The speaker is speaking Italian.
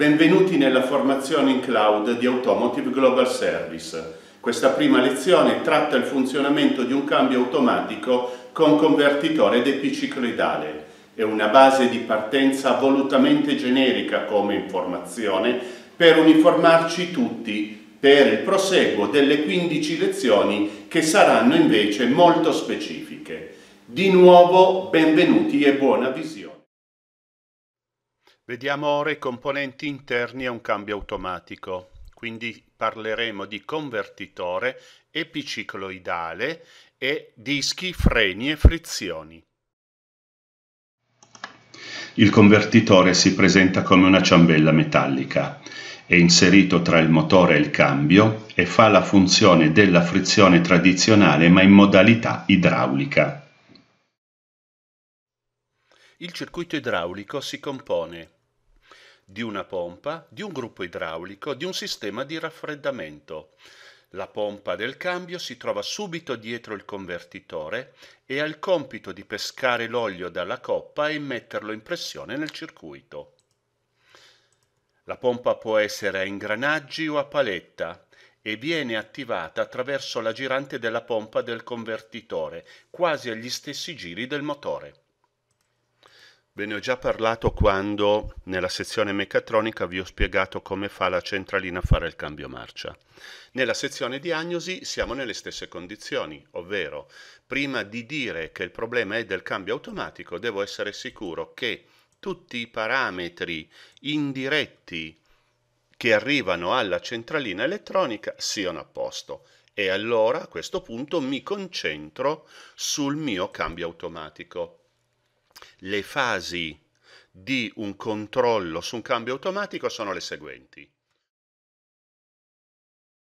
Benvenuti nella formazione in cloud di Automotive Global Service. Questa prima lezione tratta il funzionamento di un cambio automatico con convertitore epicicloidale. È una base di partenza volutamente generica come informazione per uniformarci tutti per il proseguo delle 15 lezioni che saranno invece molto specifiche. Di nuovo benvenuti e buona visione. Vediamo ora i componenti interni a un cambio automatico, quindi parleremo di convertitore epicicloidale e dischi, freni e frizioni. Il convertitore si presenta come una ciambella metallica, è inserito tra il motore e il cambio e fa la funzione della frizione tradizionale ma in modalità idraulica. Il circuito idraulico si compone di una pompa, di un gruppo idraulico, di un sistema di raffreddamento. La pompa del cambio si trova subito dietro il convertitore e ha il compito di pescare l'olio dalla coppa e metterlo in pressione nel circuito. La pompa può essere a ingranaggi o a paletta e viene attivata attraverso la girante della pompa del convertitore, quasi agli stessi giri del motore. Ve ne ho già parlato quando nella sezione meccatronica vi ho spiegato come fa la centralina a fare il cambio marcia. Nella sezione diagnosi siamo nelle stesse condizioni, ovvero prima di dire che il problema è del cambio automatico devo essere sicuro che tutti i parametri indiretti che arrivano alla centralina elettronica siano a posto e allora a questo punto mi concentro sul mio cambio automatico le fasi di un controllo su un cambio automatico sono le seguenti.